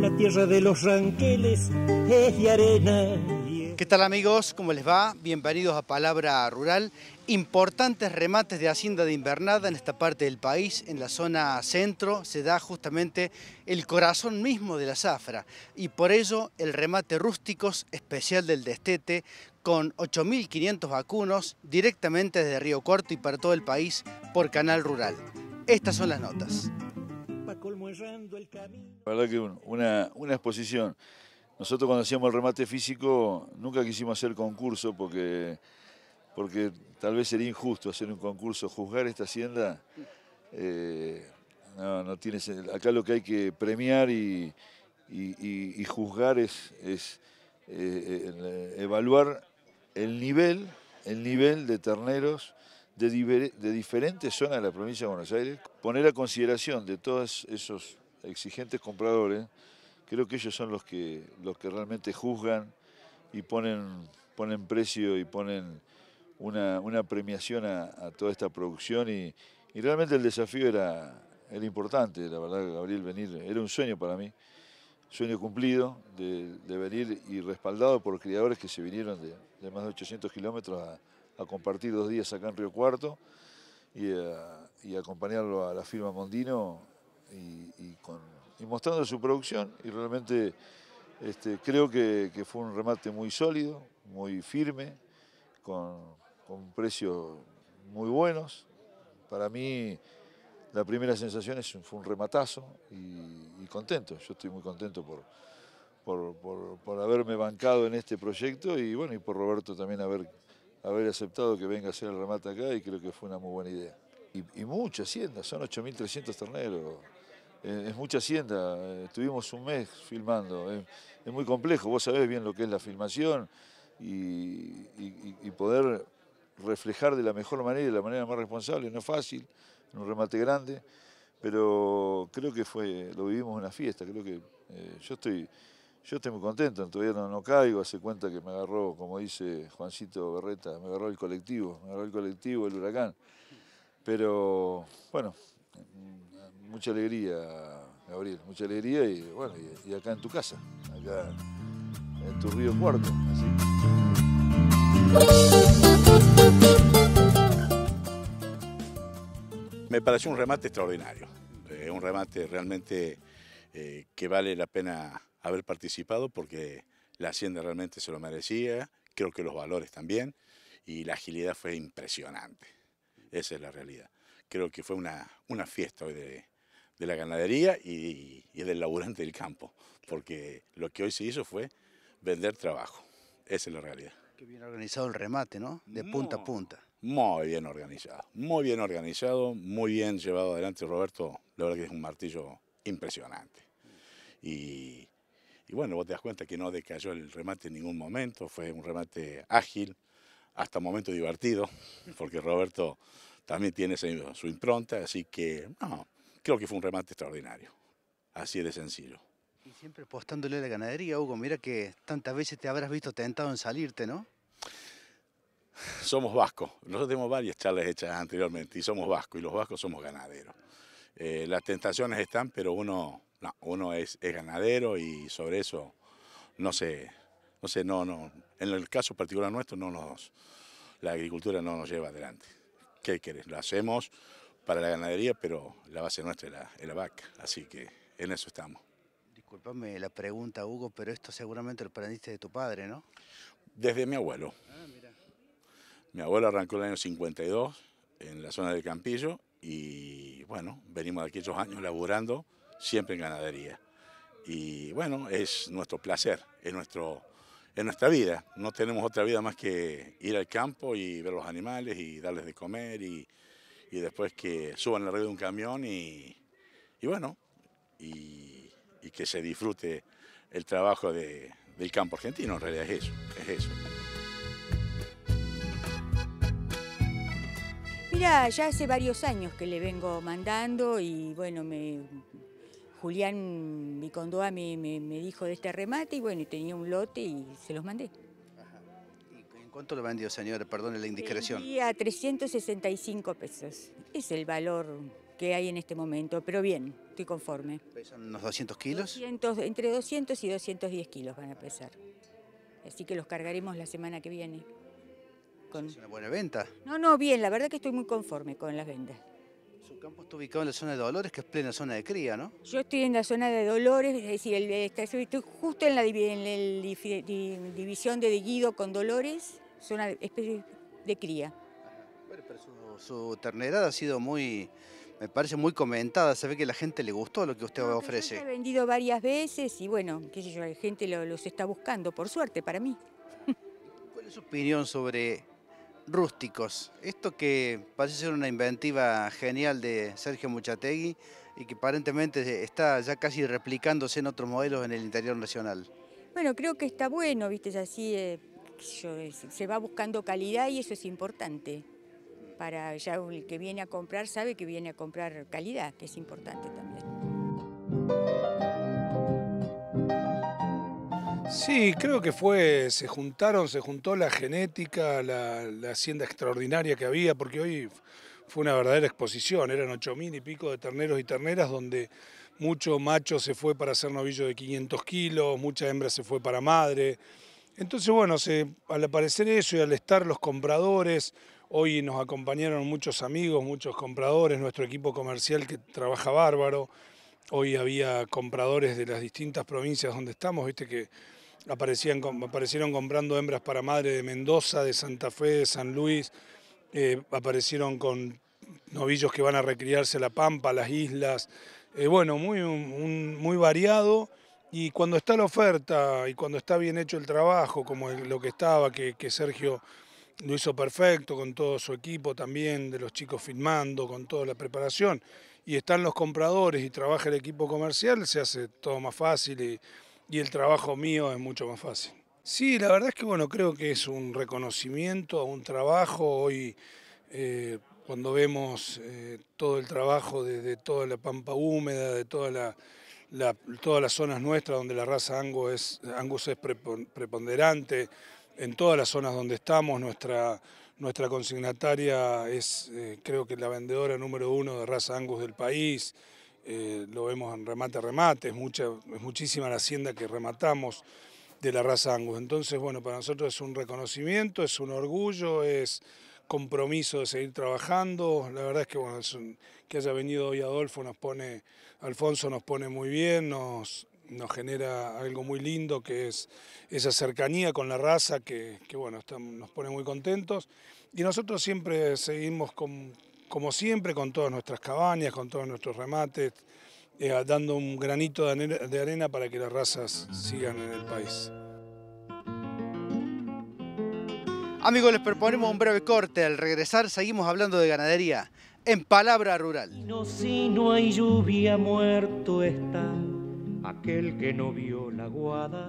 La tierra de los ranqueles es de arena ¿Qué tal amigos? ¿Cómo les va? Bienvenidos a Palabra Rural. Importantes remates de hacienda de invernada en esta parte del país, en la zona centro, se da justamente el corazón mismo de la zafra y por ello el remate rústicos especial del destete con 8.500 vacunos directamente desde Río Corto y para todo el país por Canal Rural. Estas son las notas. La verdad que una, una exposición nosotros cuando hacíamos el remate físico nunca quisimos hacer concurso porque, porque tal vez sería injusto hacer un concurso. Juzgar esta hacienda eh, no, no Acá lo que hay que premiar y, juzgar es, eh, eh, evaluar el nivel, el nivel de terneros de, de diferentes zonas de la provincia de Buenos Aires, poner a consideración de todos esos exigentes compradores creo que ellos son los que, los que realmente juzgan y ponen, ponen precio y ponen una, premiación a, toda esta producción y, realmente el desafío era, importante, la verdad, Gabriel, venir, era un sueño para mí, sueño cumplido de, venir y respaldado por criadores que se vinieron de, más de 800 kilómetros a, compartir dos días acá en Río Cuarto y, acompañarlo a la firma Mondino y con y mostrando su producción y realmente este, creo que, fue un remate muy sólido, muy firme, con, precios muy buenos. Para mí la primera sensación es, fue un rematazo y, contento, yo estoy muy contento por, por, haberme bancado en este proyecto y bueno, y por Roberto también haber, haber aceptado que venga a hacer el remate acá y creo que fue una muy buena idea. Y, mucha Hacienda, son 8.300 terneros. Eh, es mucha hacienda, eh, estuvimos un mes filmando, es, muy complejo, vos sabés bien lo que es la filmación y, poder reflejar de la mejor manera y de la manera más responsable, no es fácil, en un remate grande, pero creo que fue, lo vivimos una fiesta, creo que eh, yo estoy... Yo estoy muy contento, todavía no, no, caigo, hace cuenta que me agarró, como dice Juancito Berreta, me agarró el colectivo, me agarró el colectivo, el huracán. Pero bueno, mucha alegría, Gabriel, mucha alegría y bueno, y, acá en tu casa, en tu Río Cuarto, Me pareció un remate extraordinario, eh, un remate realmente eh, que vale la pena haber participado porque la Hacienda realmente se lo merecía, creo que los valores también, y la agilidad fue impresionante, esa es la realidad. Creo que fue una, una fiesta hoy de, de la ganadería y, del laburante del campo, porque lo que hoy se hizo fue vender trabajo, esa es la realidad. Qué bien organizado el remate, ¿no? De punta a punta. Muy bien organizado, muy bien organizado, muy bien llevado adelante Roberto, la verdad que es un martillo impresionante. Y, y bueno, vos te das cuenta que no decayó el remate en ningún momento, fue un remate ágil, hasta momento divertido, porque Roberto también tiene su impronta, así que no, creo que fue un remate extraordinario. Así de sencillo. Y siempre apostándole a la ganadería, Hugo. Mira que tantas veces te habrás visto tentado en salirte, ¿no? Somos vascos. Nosotros tenemos varias charlas hechas anteriormente y somos vascos. Y los vascos somos ganaderos. Eh, las tentaciones están, pero uno, uno es, ganadero y sobre eso no sé, no sé, no, no. En el caso particular nuestro, no nos, la agricultura no nos lleva adelante. ¿Qué querés? Lo hacemos para la ganadería, pero la base nuestra es la, vaca, así que en eso estamos. Disculpame la pregunta, Hugo, pero esto seguramente lo aprendiste de tu padre, ¿no? Desde mi abuelo. Ah, mi abuelo arrancó el año 52 en la zona del Campillo y bueno, venimos de aquellos años laburando siempre en ganadería. Y bueno, es nuestro placer, es, nuestro, es nuestra vida. No tenemos otra vida más que ir al campo y ver los animales y darles de comer y, y después que suban red de un camión y, bueno, y, que se disfrute el trabajo del campo argentino, en realidad es eso, es eso. Mira, ya hace varios años que le vengo mandando y bueno, me, Julián mi me, me, me dijo de este remate y bueno, tenía un lote y se los mandé. ¿Cuánto lo vendió, señora? Perdón, la indiscreción. a 365 pesos. Es el valor que hay en este momento, pero bien, estoy conforme. ¿Pesan unos 200 kilos? entre 200 y 210 kilos van a pesar. Así que los cargaremos la semana que viene. ¿Es una buena venta? No, no, bien, la verdad que estoy muy conforme con las ventas. Su campo está ubicado en la zona de Dolores, que es plena zona de cría, ¿no? Yo estoy en la zona de Dolores, es decir, estoy justo en la, en la división de Guido con Dolores, son especie de cría. pero su, su ternerada ha sido muy, me parece muy comentada, se ve que la gente le gustó lo que usted ofrece. lo he vendido varias veces y bueno, qué sé yo, la gente los está buscando, por suerte para mí. ¿Cuál es su opinión sobre rústicos? Esto que parece ser una inventiva genial de Sergio Muchategui y que aparentemente está ya casi replicándose en otros modelos en el interior nacional. Bueno, creo que está bueno, viste, es así... Eh, se va buscando calidad y eso es importante. Para ya el que viene a comprar sabe que viene a comprar calidad, que es importante también. Sí, creo que fue, se juntaron, se juntó la genética, la, hacienda extraordinaria que había, porque hoy fue una verdadera exposición, eran ocho mil y pico de terneros y terneras donde mucho macho se fue para hacer novillo de 500 kilos, mucha hembra se fue para madre, entonces, bueno, al aparecer eso y al estar los compradores, hoy nos acompañaron muchos amigos, muchos compradores, nuestro equipo comercial que trabaja bárbaro, hoy había compradores de las distintas provincias donde estamos, viste que aparecían, aparecieron comprando hembras para madre de Mendoza, de Santa Fe, de San Luis, eh, aparecieron con novillos que van a recriarse a La Pampa, a las islas, eh, bueno, muy, muy variado. Y cuando está la oferta y cuando está bien hecho el trabajo, como lo que estaba, que, Sergio lo hizo perfecto con todo su equipo también, de los chicos filmando, con toda la preparación, y están los compradores y trabaja el equipo comercial, se hace todo más fácil y, el trabajo mío es mucho más fácil. Sí, la verdad es que bueno, creo que es un reconocimiento a un trabajo. Hoy eh, cuando vemos eh, todo el trabajo desde de toda la pampa húmeda, de toda la todas las zonas nuestras donde la raza Angus es, Angus es preponderante, en todas las zonas donde estamos, nuestra, nuestra consignataria es eh, creo que la vendedora número uno de raza Angus del país, eh, lo vemos en remate a remate, mucha, es muchísima la hacienda que rematamos de la raza Angus. Entonces, bueno, para nosotros es un reconocimiento, es un orgullo, es compromiso de seguir trabajando. La verdad es que que haya venido hoy Adolfo nos pone, Alfonso nos pone muy bien, nos, nos genera algo muy lindo que es esa cercanía con la raza que, bueno, nos pone muy contentos. Y nosotros siempre seguimos como siempre con todas nuestras cabañas, con todos nuestros remates, eh, dando un granito de arena para que las razas sigan en el país. Amigos, les proponemos un breve corte. Al regresar seguimos hablando de ganadería en Palabra Rural. no, si no hay lluvia, muerto está aquel que no vio la